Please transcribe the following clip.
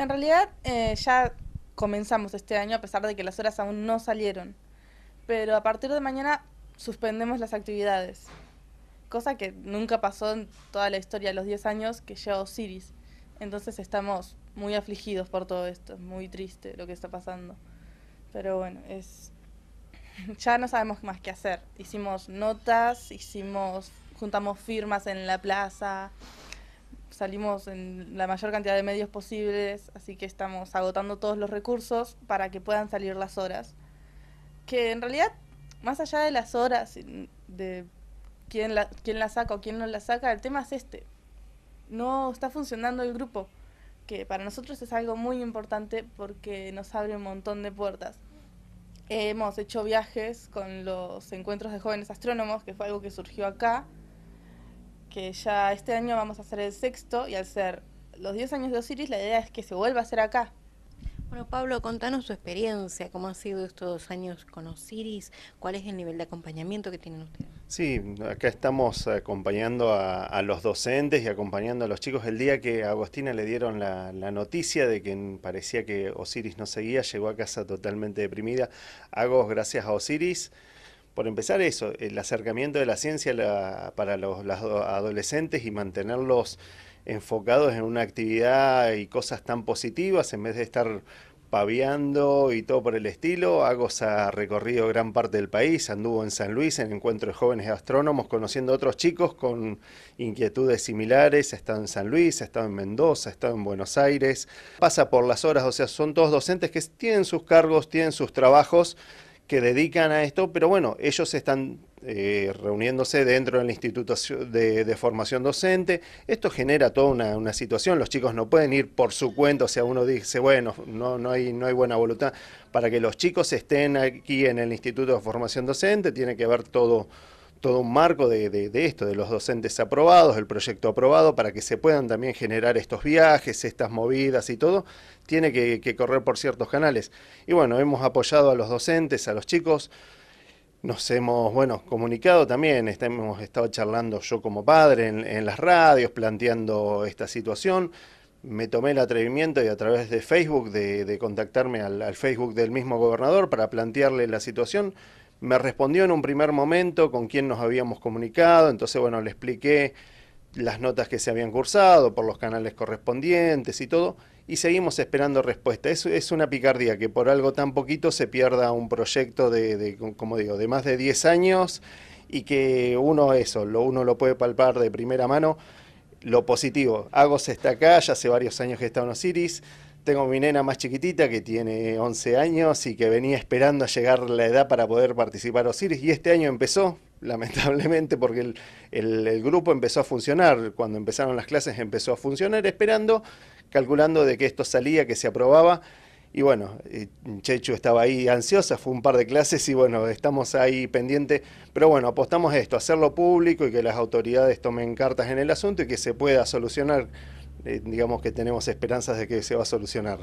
En realidad eh, ya comenzamos este año a pesar de que las horas aún no salieron, pero a partir de mañana suspendemos las actividades, cosa que nunca pasó en toda la historia de los 10 años que lleva Osiris. Entonces estamos muy afligidos por todo esto, es muy triste lo que está pasando. Pero bueno, es ya no sabemos más qué hacer. Hicimos notas, hicimos juntamos firmas en la plaza, salimos en la mayor cantidad de medios posibles, así que estamos agotando todos los recursos para que puedan salir las horas. Que en realidad, más allá de las horas, de quién la, quién la saca o quién no la saca, el tema es este. No está funcionando el grupo, que para nosotros es algo muy importante porque nos abre un montón de puertas. Hemos hecho viajes con los encuentros de jóvenes astrónomos, que fue algo que surgió acá, que ya este año vamos a hacer el sexto y al ser los 10 años de Osiris, la idea es que se vuelva a hacer acá. Bueno, Pablo, contanos su experiencia, cómo han sido estos años con Osiris, cuál es el nivel de acompañamiento que tienen ustedes. Sí, acá estamos acompañando a, los docentes y acompañando a los chicos. El día que a Agostina le dieron la, la, noticia de que parecía que Osiris no seguía, llegó a casa totalmente deprimida. hago gracias a Osiris por empezar eso, el acercamiento de la ciencia para los adolescentes y mantenerlos enfocados en una actividad y cosas tan positivas en vez de estar paviando y todo por el estilo. Agos ha recorrido gran parte del país, anduvo en San Luis en encuentros de jóvenes astrónomos, conociendo a otros chicos con inquietudes similares. Ha estado en San Luis, ha estado en Mendoza, ha estado en Buenos Aires. Pasa por las horas, o sea, son todos docentes que tienen sus cargos, tienen sus trabajos que dedican a esto, pero bueno, ellos están eh, reuniéndose dentro del Instituto de, Formación Docente. Esto genera toda una, situación, los chicos no pueden ir por su cuenta, o sea, uno dice, bueno, no, no, hay, no hay buena voluntad. Para que los chicos estén aquí en el Instituto de Formación Docente, tiene que haber todo todo un marco de, esto, de los docentes aprobados, el proyecto aprobado, para que se puedan también generar estos viajes, estas movidas y todo, tiene que, correr por ciertos canales. Y bueno, hemos apoyado a los docentes, a los chicos, nos hemos, bueno, comunicado también, hemos estado charlando yo como padre en, las radios, planteando esta situación. Me tomé el atrevimiento y a través de Facebook de, contactarme al, al, Facebook del mismo gobernador para plantearle la situación. Me respondió en un primer momento con quién nos habíamos comunicado, entonces bueno, le expliqué las notas que se habían cursado por los canales correspondientes y todo, y seguimos esperando respuesta. Es, es una picardía que por algo tan poquito se pierda un proyecto de, como digo, de más de 10 años y que uno eso, lo, uno lo puede palpar de primera mano lo positivo. Agos está acá, ya hace varios años que está en Osiris. Tengo mi nena más chiquitita que tiene 11 años y que venía esperando a llegar la edad para poder participar Osiris y este año empezó, lamentablemente, porque el, grupo empezó a funcionar. Cuando empezaron las clases empezó a funcionar esperando, calculando de que esto salía, que se aprobaba y bueno, Chechu estaba ahí ansiosa, fue un par de clases y bueno, estamos ahí pendiente. Pero bueno, apostamos a esto, hacerlo público y que las autoridades tomen cartas en el asunto y que se pueda solucionar. Eh, digamos que tenemos esperanzas de que se va a solucionar.